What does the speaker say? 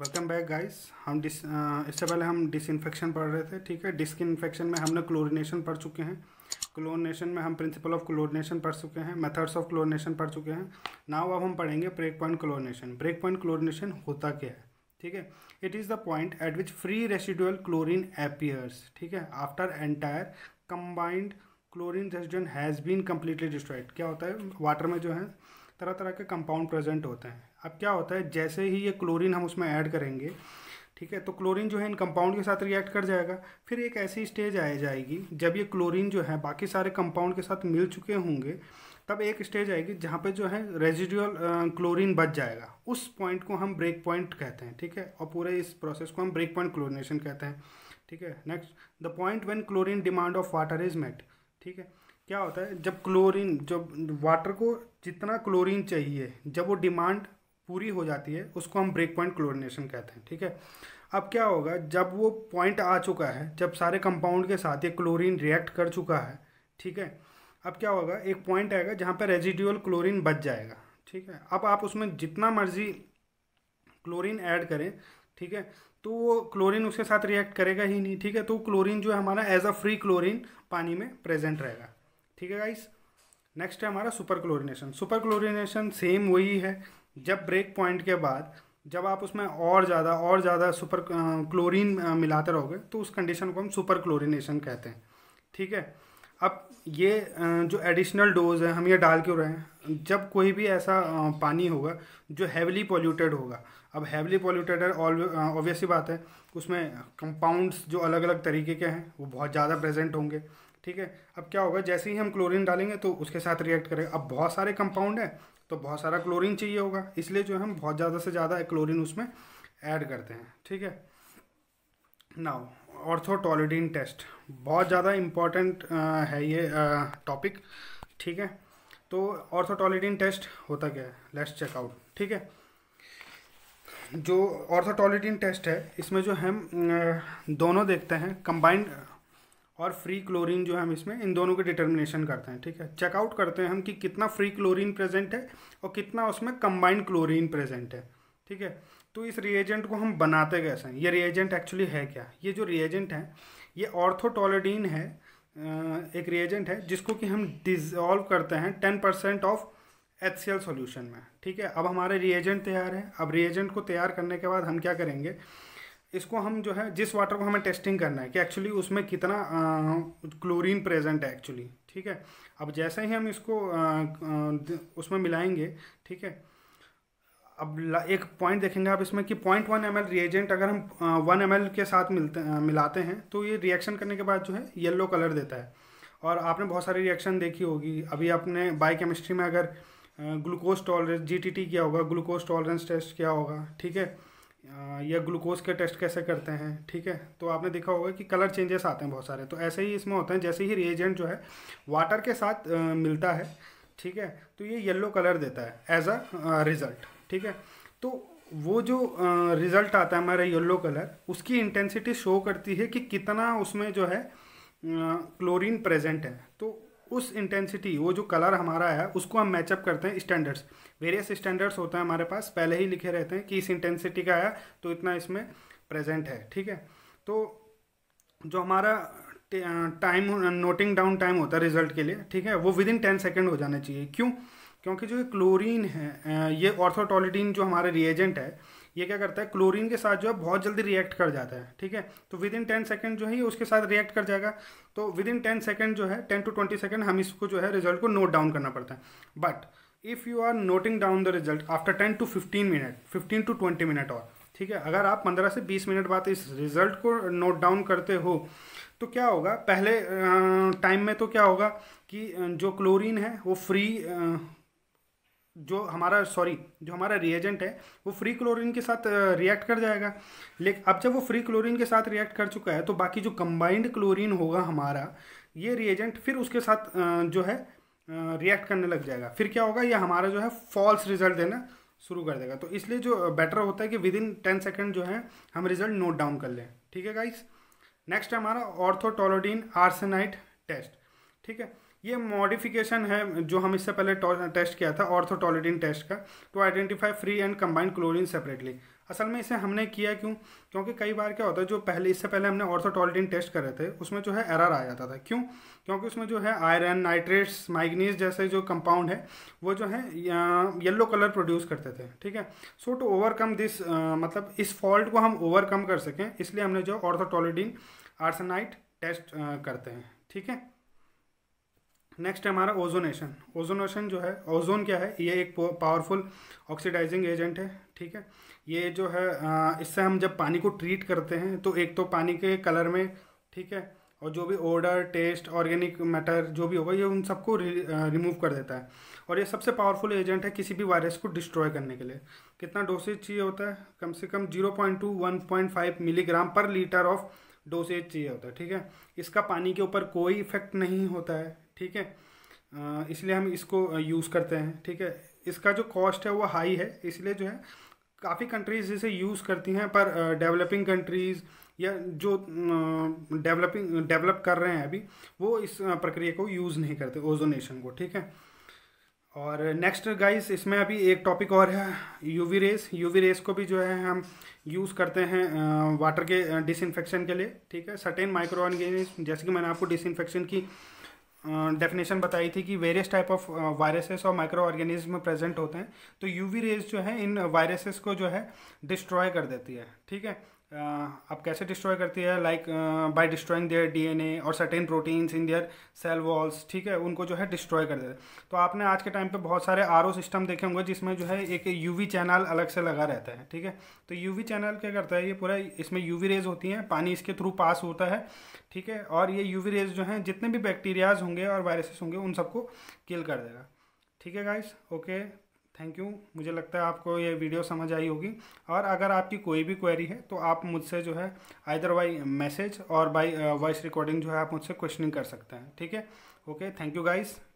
welcome back guys हम this इससे पहले हम डिसइनफेक्शन पढ़ रहे थे ठीक है डिसइनफेक्शन में हमने क्लोरिनेशन पढ़ चुके हैं क्लोरिनेशन में हम प्रिंसिपल ऑफ क्लोरिनेशन पढ़ चुके हैं मेथड्स ऑफ क्लोरिनेशन पढ़ चुके हैं नाउ अब हम पढ़ेंगे break point chlorination break point chlorination होता क्या है ठीक है it is the point at which free residual chlorine appears ठीक है after entire combined chlorine residual has been completely destroyed क्या होता है वाटर में जो है तरह तरह के कंपाउंड प्रेजेंट होते हैं अब क्या होता है जैसे ही ये क्लोरीन हम उसमें ऐड करेंगे ठीक है तो क्लोरीन जो है इन कंपाउंड के साथ रिएक्ट कर जाएगा फिर एक ऐसी स्टेज आ जाएगी जब ये क्लोरीन जो है बाकी सारे कंपाउंड के साथ मिल चुके होंगे तब एक स्टेज आएगी जहाँ पे जो है रेजिडुअल क्लोरीन बच जाएगा उस पॉइंट को हम ब्रेक पॉइंट कहते हैं ठीक है और पूरे इस प्रोसेस को हम ब्रेक पॉइंट क्लोरिनेशन कहते हैं ठीक है next the point when chlorine demand of water is met ठीक है क्या होता है जब क्लोरीन जब वाटर को जितना क्लोरीन चाहिए जब वो डिमांड पूरी हो जाती है उसको हम ब्रेक पॉइंट क्लोरिनेशन कहते हैं ठीक है अब क्या होगा जब वो पॉइंट आ चुका है जब सारे कंपाउंड के साथ ये क्लोरीन रिएक्ट कर चुका है ठीक है अब क्या होगा एक पॉइंट आएगा जहाँ पर रेजिडुअल क्लोरीन बच जाएगा ठीक है अब आप उसमें जितना मर्जी क्लोरीन ऐड करें ठीक है तो वो क्लोरीन उसके साथ रिएक्ट करेगा ही नहीं ठीक है तो क्लोरीन जो है हमारा एज अ फ्री क्लोरीन पानी में प्रेजेंट रहेगा ठीक है गाइस नेक्स्ट है हमारा super chlorination super chlorination same वही है जब ब्रेक पॉइंट के बाद जब आप उसमें और ज़्यादा और ज़्यादा सुपर क्लोरीन मिलाते रहोगे तो उस कंडीशन को हम सुपर क्लोरीनेशन कहते हैं ठीक है अब ये जो एडिशनल डोज है हम ये डाल क्यों रहे हैं जब कोई भी ऐसा पानी होगा जो हैवली पोल्यूटेड होगा अब हैवली पॉल्यूटेड है ऑब्वियस uh, ही बात है उसमें कंपाउंड्स जो अलग अलग तरीके के हैं वो बहुत ज़्यादा प्रेजेंट होंगे ठीक है अब क्या होगा जैसे ही हम क्लोरीन डालेंगे तो उसके साथ रिएक्ट करेगा अब बहुत सारे कंपाउंड है तो बहुत सारा क्लोरीन चाहिए होगा इसलिए जो है हम बहुत ज़्यादा से ज़्यादा क्लोरीन उसमें ऐड करते हैं ठीक है नाउ ऑर्थोटोलिडीन टेस्ट बहुत ज़्यादा इम्पॉर्टेंट uh, है ये टॉपिक uh, ठीक है तो ऑर्थोटोलिडीन टेस्ट होता क्या है लेट्स चेकआउट ठीक है जो ऑर्थोटोलिटिन टेस्ट है इसमें जो हम दोनों देखते हैं कंबाइंड और फ्री क्लोरीन जो हम इसमें इन दोनों के डिटर्मिनेशन करते हैं ठीक है चेकआउट करते हैं हम कि कितना फ्री क्लोरीन प्रेजेंट है और कितना उसमें कंबाइंड क्लोरीन प्रेजेंट है ठीक है तो इस रिएजेंट को हम बनाते कैसे हैं ये रिएजेंट एक्चुअली है क्या ये जो रिएजेंट है ये ऑर्थोटोलोडीन है एक रिएजेंट है जिसको कि हम डिजॉल्व करते हैं ten percent of H C L solution में ठीक है अब हमारे रिएजेंट तैयार है अब रिएजेंट को तैयार करने के बाद हम क्या करेंगे इसको हम जो है जिस वाटर को हमें टेस्टिंग करना है कि एक्चुअली उसमें कितना क्लोरीन प्रेजेंट है एक्चुअली ठीक है अब जैसे ही हम इसको आ, आ, उसमें मिलाएंगे ठीक है अब एक पॉइंट देखेंगे आप इसमें कि पॉइंट वन एम रिएजेंट अगर हम वन एम के साथ मिलते आ, मिलाते हैं तो ये रिएक्शन करने के बाद जो है येल्लो कलर देता है और आपने बहुत सारी रिएक्शन देखी होगी अभी आपने बायोकेमिस्ट्री में अगर ग्लूकोज टॉलरेंस जीटीटी क्या होगा ग्लूकोज टॉलरेंस टेस्ट क्या होगा ठीक है या ग्लूकोज के टेस्ट कैसे करते हैं ठीक है तो आपने देखा होगा कि कलर चेंजेस आते हैं बहुत सारे तो ऐसे ही इसमें होते हैं जैसे ही रिएजेंट जो है वाटर के साथ आ, मिलता है ठीक है तो ये येलो कलर देता है एज अ रिज़ल्ट ठीक है तो वो जो रिज़ल्ट आता है हमारा येलो कलर उसकी इंटेंसिटी शो करती है कि कितना उसमें जो है क्लोरीन प्रेजेंट है तो उस इंटेंसिटी वो जो कलर हमारा है उसको हम मैचअप करते हैं स्टैंडर्ड्स वेरियस स्टैंडर्ड्स होते हैं हमारे पास पहले ही लिखे रहते हैं कि इस इंटेंसिटी का है तो इतना इसमें प्रेजेंट है ठीक है तो जो हमारा टाइम नोटिंग डाउन टाइम होता है रिजल्ट के लिए ठीक है वो विद इन टेन सेकेंड हो जाना चाहिए क्यों क्योंकि जो क्लोरीन है ये ऑर्थोटोलिडीन जो हमारा रिएजेंट है ये क्या करता है क्लोरीन के साथ जो है बहुत जल्दी रिएक्ट कर जाता है ठीक है तो विद इन टेन सेकेंड जो है ये उसके साथ रिएक्ट कर जाएगा तो विद इन टेन सेकेंड जो है टेन टू ट्वेंटी सेकेंड हम इसको जो है रिजल्ट को नोट डाउन करना पड़ता है but if you are noting down the result after ten to fifteen minute fifteen to twenty minute और ठीक है अगर आप पंद्रह से बीस मिनट बाद इस रिजल्ट को नोट डाउन करते हो तो क्या होगा पहले टाइम में तो क्या होगा कि जो क्लोरीन है वो फ्री जो हमारा सॉरी जो हमारा रिएजेंट है वो फ्री क्लोरीन के साथ रिएक्ट कर जाएगा लेकिन अब जब वो फ्री क्लोरीन के साथ रिएक्ट कर चुका है तो बाकी जो कंबाइंड क्लोरीन होगा हमारा ये रिएजेंट फिर उसके साथ जो है रिएक्ट करने लग जाएगा फिर क्या होगा ये हमारा जो है फॉल्स रिजल्ट देना शुरू कर देगा तो इसलिए जो बेटर होता है कि विद इन टेन सेकेंड जो है हम रिजल्ट नोट डाउन कर लें ठीक है गाइस नेक्स्ट हमारा ऑर्थोटोलोडीन आर्सेनाइट टेस्ट ठीक है ये मॉडिफिकेशन है जो हम इससे पहले टेस्ट किया था ऑर्थोटोलिडिन टेस्ट का to identify free and combined chlorine separately असल में इसे हमने किया क्यों क्योंकि कई बार क्या होता है जो पहले इससे पहले हमने ऑर्थोटोलिडिन टेस्ट कर रहे थे उसमें जो है एरर आ जाता था क्यों क्योंकि उसमें जो है आयरन नाइट्रेट्स माइग्नीज जैसे जो कंपाउंड है वो जो है येल्लो कलर प्रोड्यूस करते थे ठीक है सो टू ओवरकम दिस मतलब इस फॉल्ट को हम ओवरकम कर सकें इसलिए हमने जो ऑर्थोटोलिडिन आर्सनाइट टेस्ट करते हैं ठीक है नेक्स्ट है हमारा ओजोनेशन ओजोनेशन जो है ओजोन क्या है ये एक पावरफुल ऑक्सीडाइजिंग एजेंट है ठीक है ये जो है इससे हम जब पानी को ट्रीट करते हैं तो एक तो पानी के कलर में ठीक है और जो भी ओडर टेस्ट ऑर्गेनिक मैटर जो भी होगा ये उन सबको रिमूव कर देता है और ये सबसे पावरफुल एजेंट है किसी भी वायरस को डिस्ट्रॉय करने के लिए कितना डोसेज चाहिए होता है कम से कम zero point two one point five milligram per litre of dosage चाहिए होता है ठीक है इसका पानी के ऊपर कोई इफेक्ट नहीं होता है ठीक है इसलिए हम इसको यूज़ करते हैं ठीक है इसका जो कॉस्ट है वो हाई है इसलिए जो है काफ़ी कंट्रीज़ इसे यूज़ करती हैं पर डेवलपिंग कंट्रीज़ या जो डेवलपिंग डेवलप कर रहे हैं अभी वो इस प्रक्रिया को यूज़ नहीं करते ओजोनेशन को ठीक है और नेक्स्ट गाइस इसमें अभी एक टॉपिक और है यूवी रेस यूवी रेस को भी जो है हम यूज़ करते हैं वाटर के डिसइनफेक्शन के लिए ठीक है सर्टेन माइक्रो ऑर्गेनिज जैसे कि मैंने आपको डिसइनफेक्शन की डेफिनेशन बताई थी कि वेरियस टाइप ऑफ वायरसेस और माइक्रो ऑर्गेनिज्म प्रेजेंट होते हैं तो यूवी रेस जो है इन वायरसेस को जो है डिस्ट्रॉय कर देती है ठीक है आप कैसे डिस्ट्रॉय करती है like by destroying their DNA और certain proteins in their cell walls ठीक है उनको जो है डिस्ट्रॉय कर देते तो आपने आज के टाइम पे बहुत सारे आर सिस्टम देखे होंगे जिसमें जो है एक यूवी चैनल अलग से लगा रहता है ठीक है तो यूवी चैनल क्या करता है ये पूरा इसमें यूवी रेज होती हैं पानी इसके थ्रू पास होता है ठीक है और ये यूवी रेज जो हैं जितने भी बैक्टीरियाज होंगे और वायरसेस होंगे उन सबको किल कर देगा ठीक है गाइस ओके थैंक यू मुझे लगता है आपको ये वीडियो समझ आई होगी और अगर आपकी कोई भी क्वेरी है तो आप मुझसे जो है आइदर बाई मैसेज और बाई वॉइस रिकॉर्डिंग जो है आप मुझसे क्वेश्चनिंग कर सकते हैं ठीक है ओके थैंक यू गाइज